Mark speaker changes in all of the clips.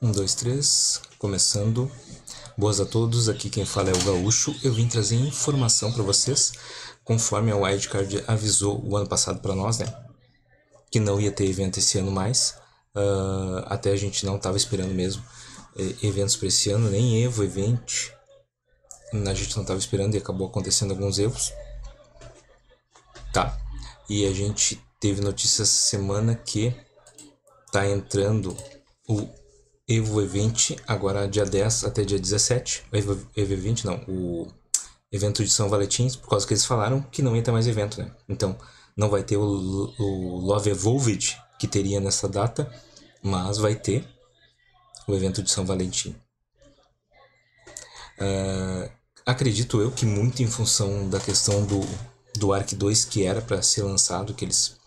Speaker 1: Um, dois, três, começando. Boas a todos, aqui quem fala é o Gaúcho. Eu vim trazer informação para vocês, conforme a Wildcard avisou o ano passado para nós, né? Que não ia ter evento esse ano mais. Uh, até a gente não estava esperando mesmo eh, eventos para esse ano, nem Evo Event. A gente não estava esperando e acabou acontecendo alguns erros. Tá. E a gente teve notícia essa semana que tá entrando o Evo Event, agora dia 10 até dia 17. Evo, Evo não, o evento de São Valentim por causa que eles falaram que não ia ter mais evento, né? Então, não vai ter o, o Love Evolved que teria nessa data, mas vai ter o evento de São Valentim. Uh, acredito eu que muito em função da questão do, do Arc 2 que era para ser lançado, que eles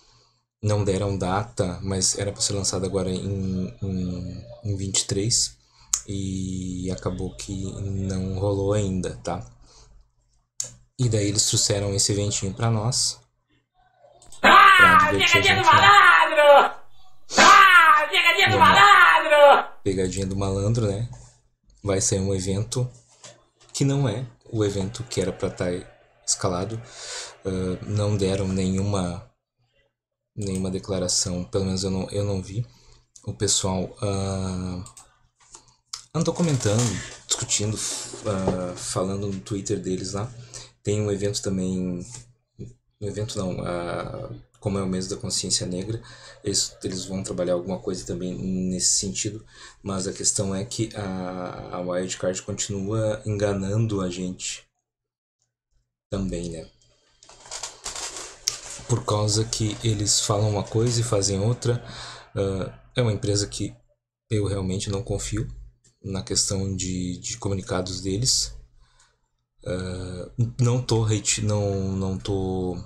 Speaker 1: não deram data, mas era para ser lançado agora em, em, em 23 e acabou que não rolou ainda, tá? E daí eles trouxeram esse eventinho para nós. Ah, pegadinha do né? malandro! Ah, pegadinha do malandro! Pegadinha do malandro, né? Vai ser um evento que não é o evento que era para estar tá escalado. Uh, não deram nenhuma nenhuma declaração, pelo menos eu não, eu não vi. O pessoal uh, andou comentando, discutindo, uh, falando no Twitter deles lá. Tem um evento também. Um evento não, uh, como é o mês da consciência negra, eles, eles vão trabalhar alguma coisa também nesse sentido, mas a questão é que a, a Wildcard continua enganando a gente também, né? por causa que eles falam uma coisa e fazem outra. Uh, é uma empresa que eu realmente não confio na questão de, de comunicados deles. Uh, não tô hate, não, não tô.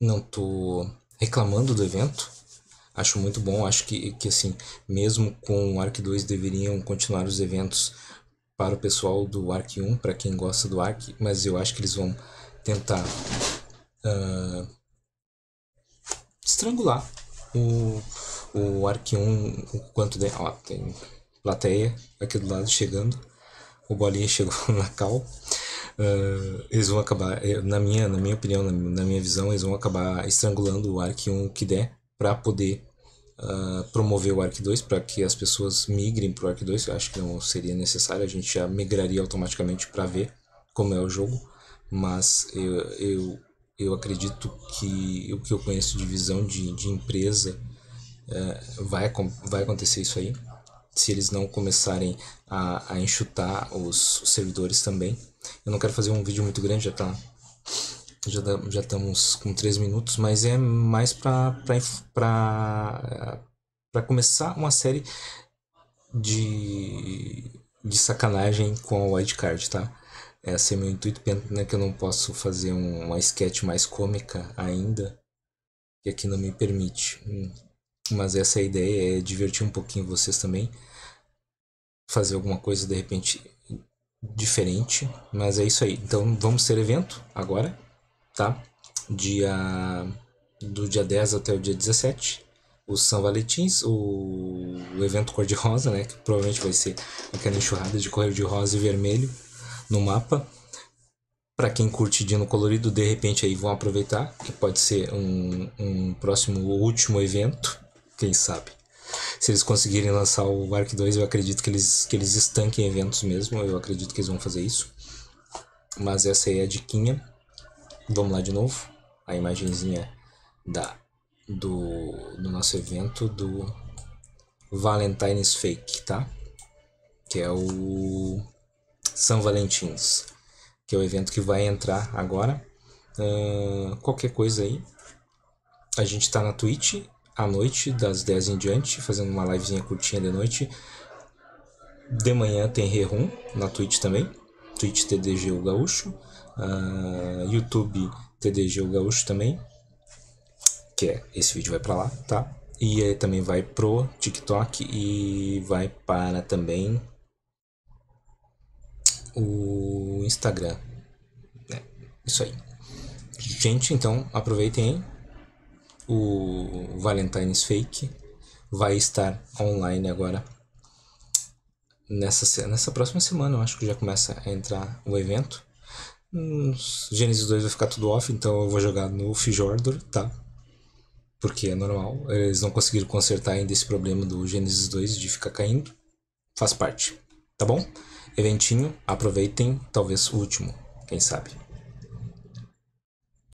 Speaker 1: Não tô reclamando do evento. Acho muito bom, acho que, que assim, mesmo com o Arc 2 deveriam continuar os eventos para o pessoal do Arc 1, para quem gosta do Arc, mas eu acho que eles vão tentar uh, estrangular o, o Arc 1 o quanto der. Ó, tem plateia aqui do lado chegando, o Bolinha chegou na cal. Uh, ah, eles vão acabar, eh, na minha, na minha opinião, na, na minha visão, eles vão acabar estrangulando o Arc 1 que der para poder uh, promover o ARC 2 para que as pessoas migrem para o ARC 2. Eu acho que não seria necessário, a gente já migraria automaticamente para ver como é o jogo. Mas eu, eu, eu acredito que o que eu conheço de visão de, de empresa uh, vai, vai acontecer isso aí. Se eles não começarem a, a enxutar os, os servidores também. Eu não quero fazer um vídeo muito grande, já tá já, já estamos com 3 minutos, mas é mais para começar uma série de, de sacanagem com a wildcard, tá? Esse é assim, meu intuito, né, que eu não posso fazer uma sketch mais cômica ainda, que aqui não me permite. Hum, mas essa é a ideia, é divertir um pouquinho vocês também, fazer alguma coisa de repente diferente, mas é isso aí. Então vamos ter evento agora tá? Dia, do dia 10 até o dia 17, o São Valentins, o, o evento cor-de-rosa, né? Que provavelmente vai ser aquela enxurrada de cor-de-rosa e vermelho no mapa. Para quem curte Dino Colorido, de repente aí vão aproveitar, que pode ser um, um próximo ou último evento, quem sabe. Se eles conseguirem lançar o arc 2, eu acredito que eles, que eles estanquem eventos mesmo, eu acredito que eles vão fazer isso. Mas essa aí é a diquinha. Vamos lá de novo. A imagenzinha da, do, do nosso evento do Valentine's Fake, tá? Que é o São Valentins, que é o evento que vai entrar agora. Uh, qualquer coisa aí. A gente está na Twitch à noite, das 10 em diante, fazendo uma livezinha curtinha de noite. De manhã tem rerun na Twitch também. Twitch TDG o Gaúcho, uh, YouTube TDG o Gaúcho também, que é esse vídeo vai para lá, tá? E aí também vai pro TikTok e vai para também o Instagram. É, isso aí. Gente, então aproveitem hein? o Valentine's Fake vai estar online agora nessa, nessa próxima semana eu acho que já começa a entrar o evento. Hum, Genesis 2 vai ficar tudo off, então eu vou jogar no Fjordor, tá? Porque é normal. Eles não conseguiram consertar ainda esse problema do Genesis 2 de ficar caindo. Faz parte, tá bom? Eventinho, aproveitem, talvez o último, quem sabe.